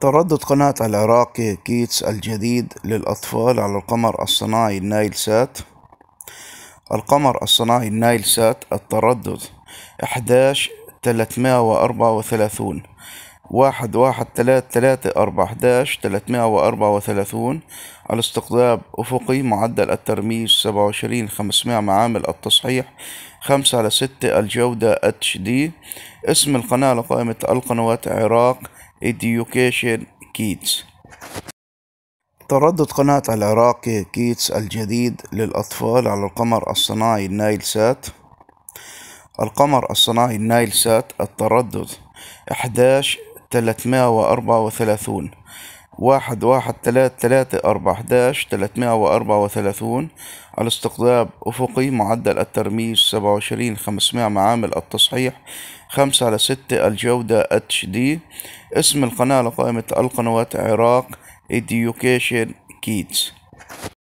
تردد قناة العراقي كيتس الجديد للأطفال على القمر الصناعي النايل سات القمر الصناعي النايل سات التردد 11 334 واحد واحد تلات تلاتة أربعة أحداش تلاتمائة وأربعة وثلاثون الاستقطاب أفقي معدل الترميز سبعة وعشرين خمسمائة معامل التصحيح خمسة على ستة الجودة اتش دي اسم القناة لقائمة القنوات عراق Education Kids تردد قناة العراق كيتس الجديد للأطفال على القمر الصناعي النايل سات القمر الصناعي النايل سات التردد 11 واحد واحد تلات تلاتة أربعة أحداش تلاتمائة وأربعة وثلاثون الاستقطاب أفقي معدل الترميز سبعة وعشرين خمسمائة معامل التصحيح خمسة على ستة الجودة اتش دي اسم القناة لقائمة القنوات عراق education kids